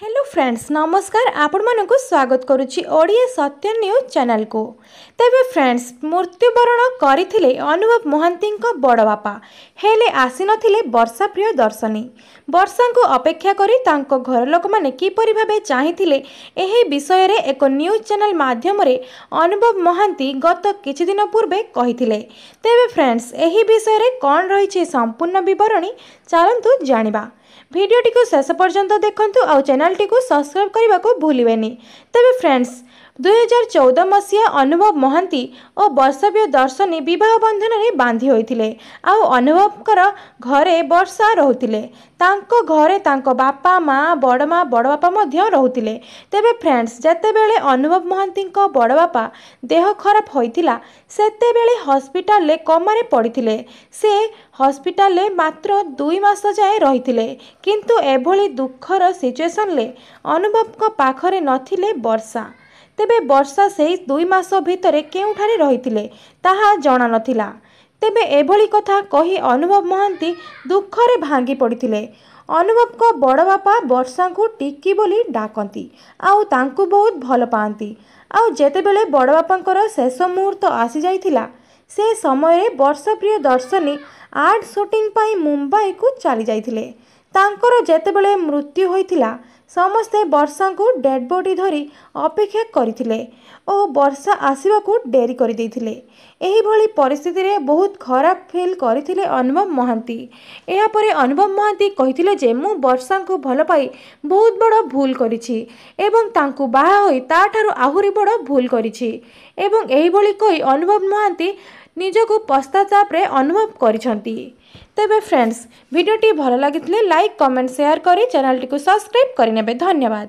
hello friends নমস্কার আপনার স্বাগত করুছি ওড়িয়া সত্য নিউজ চ্যানেলকু তেবে ফ্রেন্ডস মৃত্যুবরণ করে অনুভব মহান্তি বড় বাপা হলে আসি নর্ষা প্রিয় দর্শনী বর্ষা অপেক্ষা করে তাঁর ঘর লোক মানে কিপর ভাবে চাইলে এই বিষয়ের এক নিউজ চ্যানেল মাধ্যমে অনুভব মহান্তি গত কিছুদিন পূর্বে কে তেবে ফ্রেন্ডস এই বিষয়ের কণ রয়েছে সম্পূর্ণ বরণী চালু জাঁয়া ভিডিওটি শেষ পর্যন্ত দেখুন আ চ্যানেল ଚ୍ୟାନେଲଟିକୁ ସବସ୍କ୍ରାଇବ୍ କରିବାକୁ ଭୁଲିବେନି ତେବେ ଫ୍ରେଣ୍ଡସ୍ ଦୁଇହଜାର ଚଉଦ ମସିହା ଅନୁଭବ ମହାନ୍ତି ଓ ବର୍ଷବ୍ୟ ଦର୍ଶନୀ ବିବାହ ବନ୍ଧନରେ ବାନ୍ଧି ହୋଇଥିଲେ ଆଉ ଅନୁଭବଙ୍କର ଘରେ ବର୍ଷା ରହୁଥିଲେ ତାଙ୍କ ଘରେ ତାଙ୍କ ବାପା ମାଆ ବଡ଼ମା ବାପା ମଧ୍ୟ ରହୁଥିଲେ ତେବେ ଫ୍ରେଣ୍ଡସ୍ ଯେତେବେଳେ ଅନୁଭବ ମହାନ୍ତିଙ୍କ ବଡ଼ ବାପା ଦେହ ଖରାପ ହୋଇଥିଲା ସେତେବେଳେ ହସ୍ପିଟାଲରେ କମରେ ପଡ଼ିଥିଲେ ସେ ହସ୍ପିଟାଲରେ ମାତ୍ର ଦୁଇ ମାସ ଯାଏ ରହିଥିଲେ କିନ୍ତୁ ଏଭଳି ଦୁଃଖର ସିଚୁଏସନ୍ରେ ଅନୁଭବଙ୍କ ପାଖରେ ନଥିଲେ ବର୍ଷା ତେବେ ବର୍ଷା ସେହି ଦୁଇ ମାସ ଭିତରେ କେଉଁଠାରେ ରହିଥିଲେ ତାହା ଜଣାନଥିଲା ତେବେ ଏଭଳି କଥା କହି ଅନୁଭବ ମହାନ୍ତି ଦୁଃଖରେ ଭାଙ୍ଗି ପଡ଼ିଥିଲେ ଅନୁଭବଙ୍କ ବଡ଼ ବାପା ବର୍ଷାଙ୍କୁ ଟିକି ବୋଲି ଡାକନ୍ତି ଆଉ ତାଙ୍କୁ ବହୁତ ଭଲ ପାଆନ୍ତି ଆଉ ଯେତେବେଳେ ବଡ଼ ବାପାଙ୍କର ଶେଷ ମୁହୂର୍ତ୍ତ ଆସିଯାଇଥିଲା ସେ ସମୟରେ ବର୍ଷପ୍ରିୟ ଦର୍ଶନୀ ଆର୍ଟ ସୁଟିଂ ପାଇଁ ମୁମ୍ବାଇକୁ ଚାଲିଯାଇଥିଲେ ତାଙ୍କର ଯେତେବେଳେ ମୃତ୍ୟୁ ହୋଇଥିଲା ସମସ୍ତେ ବର୍ଷାଙ୍କୁ ଡେଡ୍ ବଡି ଧରି ଅପେକ୍ଷା କରିଥିଲେ ଓ ବର୍ଷା ଆସିବାକୁ ଡେରି କରିଦେଇଥିଲେ ଏହିଭଳି ପରିସ୍ଥିତିରେ ବହୁତ ଖରାପ ଫିଲ୍ କରିଥିଲେ ଅନୁଭବ ମହାନ୍ତି ଏହାପରେ ଅନୁଭବ ମହାନ୍ତି କହିଥିଲେ ଯେ ମୁଁ ବର୍ଷାଙ୍କୁ ଭଲ ପାଇ ବହୁତ ବଡ଼ ଭୁଲ କରିଛି ଏବଂ ତାଙ୍କୁ ବାହା ହୋଇ ତାଠାରୁ ଆହୁରି ବଡ଼ ଭୁଲ କରିଛି ଏବଂ ଏହିଭଳି କହି ଅନୁଭବ ମହାନ୍ତି ନିଜକୁ ପଶ୍ଚାତାପରେ ଅନୁଭବ କରିଛନ୍ତି ତେବେ ଫ୍ରେଣ୍ଡସ୍ ଭିଡ଼ିଓଟି ଭଲ ଲାଗିଥିଲେ ଲାଇକ୍ କମେଣ୍ଟ ସେୟାର କରି ଚ୍ୟାନେଲଟିକୁ ସବସ୍କ୍ରାଇବ୍ କରି करने पे धन्यवाद